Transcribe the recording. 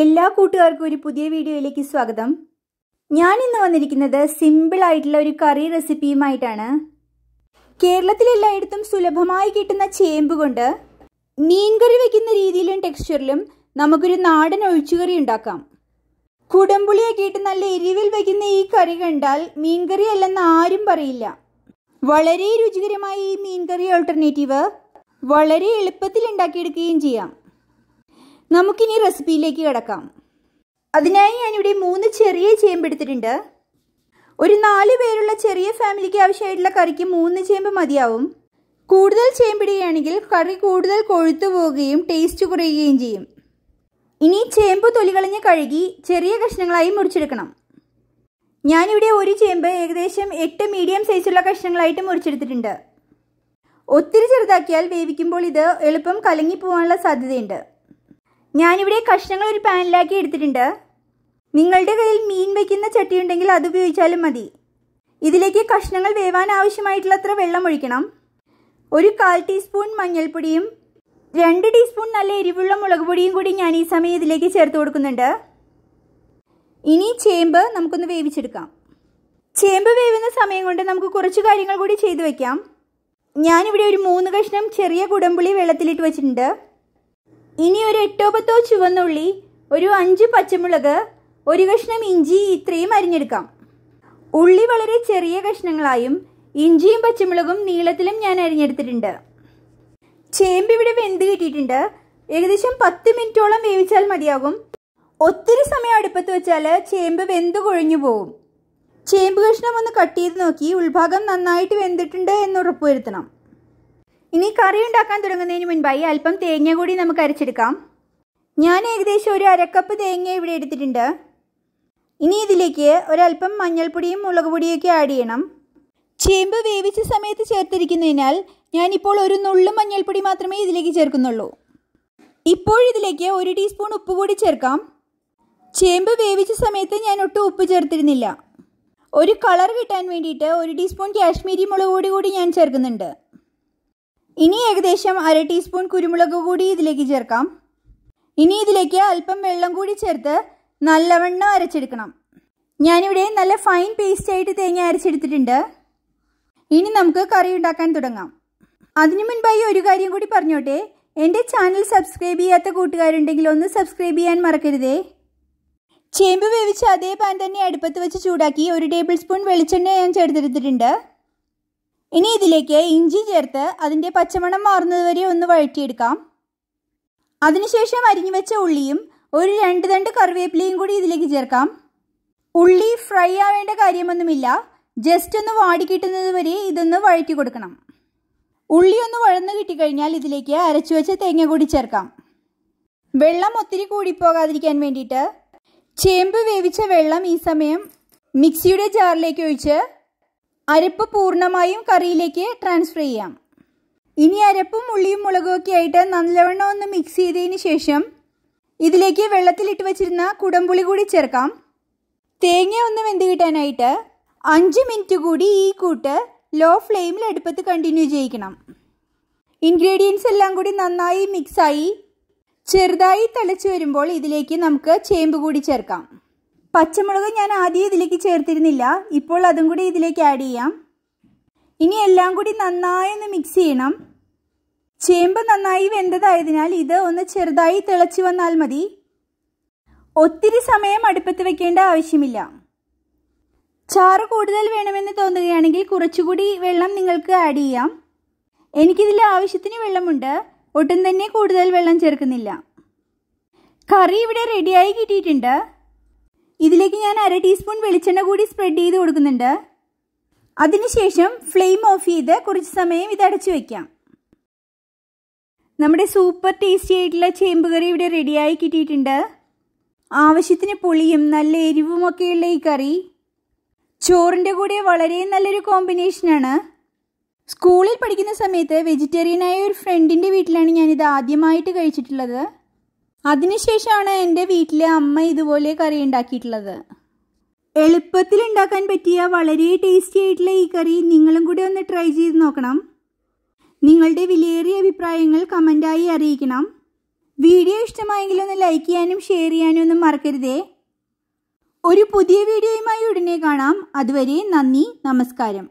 എല്ലാ കൂട്ടുകാർക്കും ഒരു പുതിയ വീഡിയോയിലേക്ക് സ്വാഗതം ഞാൻ ഇന്ന് വന്നിരിക്കുന്നത് സിമ്പിൾ ആയിട്ടുള്ള ഒരു കറി റെസിപ്പിയുമായിട്ടാണ് കേരളത്തിൽ എല്ലായിടത്തും സുലഭമായി കിട്ടുന്ന ചേമ്പ് കൊണ്ട് മീൻകറി വെക്കുന്ന രീതിയിലും ടെക്സ്ചറിലും നമുക്കൊരു നാടൻ ഒഴിച്ചുകറി ഉണ്ടാക്കാം കുടംപുളിയൊക്കെ കേട്ട് നല്ല എരിവിൽ വെക്കുന്ന ഈ കറി കണ്ടാൽ മീൻകറി അല്ലെന്ന് ആരും പറയില്ല വളരെ രുചികരമായ ഈ മീൻകറി ഓൾട്ടർനേറ്റീവ് വളരെ എളുപ്പത്തിൽ ഉണ്ടാക്കിയെടുക്കുകയും ചെയ്യാം നമുക്കിനി റെസിപ്പിയിലേക്ക് കിടക്കാം അതിനായി ഞാനിവിടെ മൂന്ന് ചെറിയ ചേമ്പ് എടുത്തിട്ടുണ്ട് ഒരു നാല് പേരുള്ള ചെറിയ ഫാമിലിക്ക് ആവശ്യമായിട്ടുള്ള കറിക്ക് മൂന്ന് ചേമ്പ് മതിയാവും കൂടുതൽ ചേമ്പിടുകയാണെങ്കിൽ കറി കൂടുതൽ കൊഴുത്തു പോവുകയും ടേസ്റ്റ് കുറയുകയും ചെയ്യും ഇനി ചേമ്പ് തൊലികളഞ്ഞ് കഴുകി ചെറിയ കഷ്ണങ്ങളായി മുറിച്ചെടുക്കണം ഞാനിവിടെ ഒരു ചേമ്പ് ഏകദേശം എട്ട് മീഡിയം സൈസുള്ള കഷ്ണങ്ങളായിട്ട് മുറിച്ചെടുത്തിട്ടുണ്ട് ഒത്തിരി ചെറുതാക്കിയാൽ വേവിക്കുമ്പോൾ ഇത് എളുപ്പം കലങ്ങി പോകാനുള്ള സാധ്യതയുണ്ട് ഞാനിവിടെ കഷ്ണങ്ങൾ ഒരു പാനിലാക്കി എടുത്തിട്ടുണ്ട് നിങ്ങളുടെ കയ്യിൽ മീൻ വയ്ക്കുന്ന ഉണ്ടെങ്കിൽ അത് ഉപയോഗിച്ചാലും മതി ഇതിലേക്ക് കഷ്ണങ്ങൾ വേവാൻ ആവശ്യമായിട്ടുള്ള അത്ര വെള്ളം ഒഴിക്കണം ഒരു കാൽ ടീസ്പൂൺ മഞ്ഞൾപ്പൊടിയും രണ്ട് ടീസ്പൂൺ നല്ല എരിവുള്ള മുളക് പൊടിയും കൂടി ഞാൻ ഈ സമയം ഇതിലേക്ക് ചേർത്ത് കൊടുക്കുന്നുണ്ട് ഇനി ചേമ്പ് നമുക്കൊന്ന് വേവിച്ചെടുക്കാം ചേമ്പ് വേവുന്ന സമയം കൊണ്ട് നമുക്ക് കുറച്ച് കാര്യങ്ങൾ കൂടി ചെയ്തു വയ്ക്കാം ഞാനിവിടെ ഒരു മൂന്ന് കഷ്ണം ചെറിയ കുടമ്പുളി വെള്ളത്തിലിട്ട് വെച്ചിട്ടുണ്ട് ഇനി ഒരു എട്ടോ പത്തോ ചുവന്നുള്ളി ഒരു അഞ്ച് പച്ചമുളക് ഒരു കഷ്ണം ഇഞ്ചി ഇത്രയും അരിഞ്ഞെടുക്കാം ഉള്ളി വളരെ ചെറിയ കഷ്ണങ്ങളായും ഇഞ്ചിയും പച്ചമുളകും നീളത്തിലും ഞാൻ അരിഞ്ഞെടുത്തിട്ടുണ്ട് ചേമ്പ് ഇവിടെ വെന്ത് കിട്ടിയിട്ടുണ്ട് ഏകദേശം പത്ത് മിനിറ്റോളം വേവിച്ചാൽ മതിയാകും ഒത്തിരി സമയം അടുപ്പത്ത് വെച്ചാൽ ചേമ്പ് വെന്ത് കൊഴിഞ്ഞു പോകും ചേമ്പ് കഷ്ണം ഒന്ന് കട്ട് ചെയ്ത് നോക്കി ഉൾഭാഗം നന്നായിട്ട് വെന്തിട്ടുണ്ട് എന്ന് ഉറപ്പുവരുത്തണം ഇനി കറി ഉണ്ടാക്കാൻ തുടങ്ങുന്നതിന് മുൻപായി അല്പം തേങ്ങ കൂടി നമുക്ക് അരച്ചെടുക്കാം ഞാൻ ഏകദേശം ഒരു അരക്കപ്പ് തേങ്ങ ഇവിടെ എടുത്തിട്ടുണ്ട് ഇനി ഇതിലേക്ക് ഒരല്പം മഞ്ഞൾപ്പൊടിയും മുളക് പൊടിയൊക്കെ ആഡ് ചെയ്യണം ചേമ്പ് വേവിച്ച സമയത്ത് ചേർത്തിരിക്കുന്നതിനാൽ ഞാനിപ്പോൾ ഒരു നുള്ളു മഞ്ഞൾപ്പൊടി മാത്രമേ ഇതിലേക്ക് ചേർക്കുന്നുള്ളൂ ഇപ്പോഴിതിലേക്ക് ഒരു ടീസ്പൂൺ ഉപ്പ് കൂടി ചേർക്കാം ചേമ്പ് വേവിച്ച സമയത്ത് ഞാൻ ഒട്ടും ഉപ്പ് ചേർത്തിരുന്നില്ല ഒരു കളർ കിട്ടാൻ വേണ്ടിയിട്ട് ഒരു ടീസ്പൂൺ കാശ്മീരി മുളക് പൊടി കൂടി ഞാൻ ചേർക്കുന്നുണ്ട് ഇനി ഏകദേശം അര ടീസ്പൂൺ കുരുമുളക് കൂടി ഇതിലേക്ക് ചേർക്കാം ഇനി ഇതിലേക്ക് അല്പം വെള്ളം കൂടി ചേർത്ത് നല്ലവണ്ണം അരച്ചെടുക്കണം ഞാനിവിടെ നല്ല ഫൈൻ പേസ്റ്റ് ആയിട്ട് തേങ്ങ അരച്ചെടുത്തിട്ടുണ്ട് ഇനി നമുക്ക് കറി ഉണ്ടാക്കാൻ തുടങ്ങാം അതിനു മുൻപായി ഒരു കാര്യം കൂടി പറഞ്ഞോട്ടെ എൻ്റെ ചാനൽ സബ്സ്ക്രൈബ് ചെയ്യാത്ത കൂട്ടുകാരുണ്ടെങ്കിൽ ഒന്ന് സബ്സ്ക്രൈബ് ചെയ്യാൻ മറക്കരുതേ ചേമ്പ് വേവിച്ച് അതേ പാൻ തന്നെ അടുപ്പത്ത് വെച്ച് ചൂടാക്കി ഒരു ടേബിൾ സ്പൂൺ വെളിച്ചെണ്ണ ഞാൻ ചേർത്തെടുത്തിട്ടുണ്ട് ഇനി ഇതിലേക്ക് ഇഞ്ചി ചേർത്ത് അതിൻ്റെ പച്ചമണം മാറുന്നതുവരെ ഒന്ന് വഴറ്റിയെടുക്കാം അതിനുശേഷം അരിഞ്ഞു വെച്ച ഉള്ളിയും ഒരു രണ്ട് തണ്ട് കറിവേപ്പിലയും കൂടി ഇതിലേക്ക് ചേർക്കാം ഉള്ളി ഫ്രൈ ആവേണ്ട കാര്യമൊന്നുമില്ല ജസ്റ്റ് ഒന്ന് വാടി കിട്ടുന്നത് വരെ ഇതൊന്ന് വഴറ്റി കൊടുക്കണം ഉള്ളി ഒന്ന് വഴന്ന് കിട്ടിക്കഴിഞ്ഞാൽ ഇതിലേക്ക് അരച്ചു വെച്ച തേങ്ങ കൂടി ചേർക്കാം വെള്ളം ഒത്തിരി കൂടിപ്പോകാതിരിക്കാൻ വേണ്ടിയിട്ട് ചേമ്പ് വേവിച്ച വെള്ളം ഈ സമയം മിക്സിയുടെ ജാറിലേക്ക് ഒഴിച്ച് അരപ്പ് പൂർണ്ണമായും കറിയിലേക്ക് ട്രാൻസ്ഫർ ചെയ്യാം ഇനി അരപ്പും ഉള്ളിയും മുളകുമൊക്കെ ആയിട്ട് നല്ലവണ്ണം ഒന്ന് മിക്സ് ചെയ്തതിന് ശേഷം ഇതിലേക്ക് വെള്ളത്തിലിട്ട് വെച്ചിരുന്ന കുടംപുളി കൂടി ചേർക്കാം തേങ്ങ ഒന്ന് വെന്ത് കിട്ടാനായിട്ട് അഞ്ച് മിനിറ്റ് കൂടി ഈ കൂട്ട് ലോ ഫ്ലെയിമിൽ അടുപ്പത്ത് കണ്ടിന്യൂ ചെയ്യിക്കണം ഇൻഗ്രീഡിയൻസ് എല്ലാം കൂടി നന്നായി മിക്സായി ചെറുതായി തിളച്ച് വരുമ്പോൾ ഇതിലേക്ക് നമുക്ക് ചേമ്പ് കൂടി ചേർക്കാം പച്ചമുളക് ഞാൻ ആദ്യം ഇതിലേക്ക് ചേർത്തിരുന്നില്ല ഇപ്പോൾ അതും കൂടി ഇതിലേക്ക് ആഡ് ചെയ്യാം ഇനി എല്ലാം കൂടി നന്നായി ഒന്ന് മിക്സ് ചെയ്യണം ചേമ്പ് നന്നായി വെന്തതായതിനാൽ ഇത് ഒന്ന് ചെറുതായി തിളച്ചു വന്നാൽ മതി ഒത്തിരി സമയം അടുപ്പത്ത് വെക്കേണ്ട ആവശ്യമില്ല ചാറ് കൂടുതൽ വേണമെന്ന് തോന്നുകയാണെങ്കിൽ കുറച്ചുകൂടി വെള്ളം നിങ്ങൾക്ക് ആഡ് ചെയ്യാം എനിക്കിതിൽ ആവശ്യത്തിന് വെള്ളമുണ്ട് ഒട്ടും തന്നെ കൂടുതൽ വെള്ളം ചേർക്കുന്നില്ല കറി ഇവിടെ റെഡിയായി കിട്ടിയിട്ടുണ്ട് ഇതിലേക്ക് ഞാൻ അര ടീസ്പൂൺ വെളിച്ചെണ്ണ കൂടി സ്പ്രെഡ് ചെയ്ത് കൊടുക്കുന്നുണ്ട് അതിനുശേഷം ഫ്ലെയിം ഓഫ് ചെയ്ത് കുറച്ച് സമയം ഇത് അടച്ചു വയ്ക്കാം നമ്മുടെ സൂപ്പർ ടേസ്റ്റി ആയിട്ടുള്ള ചേമ്പ് കറി ഇവിടെ റെഡിയായി കിട്ടിയിട്ടുണ്ട് ആവശ്യത്തിന് പുളിയും നല്ല ഒക്കെയുള്ള ഈ കറി ചോറിൻ്റെ കൂടെ വളരെ നല്ലൊരു കോമ്പിനേഷനാണ് സ്കൂളിൽ പഠിക്കുന്ന സമയത്ത് വെജിറ്റേറിയനായ ഒരു ഫ്രണ്ടിൻ്റെ വീട്ടിലാണ് ഞാനിത് ആദ്യമായിട്ട് കഴിച്ചിട്ടുള്ളത് അതിനുശേഷമാണ് എൻ്റെ വീട്ടിലെ അമ്മ ഇതുപോലെ കറി ഉണ്ടാക്കിയിട്ടുള്ളത് എളുപ്പത്തിൽ ഉണ്ടാക്കാൻ പറ്റിയ വളരെ ടേസ്റ്റി ആയിട്ടുള്ള ഈ കറി നിങ്ങളും കൂടി ഒന്ന് ട്രൈ ചെയ്ത് നോക്കണം നിങ്ങളുടെ വിലയേറിയ അഭിപ്രായങ്ങൾ കമൻ്റായി അറിയിക്കണം വീഡിയോ ഇഷ്ടമായെങ്കിൽ ഒന്ന് ലൈക്ക് ചെയ്യാനും ഷെയർ ചെയ്യാനും ഒന്നും മറക്കരുതേ ഒരു പുതിയ വീഡിയോയുമായി ഉടനെ കാണാം അതുവരെ നന്ദി നമസ്കാരം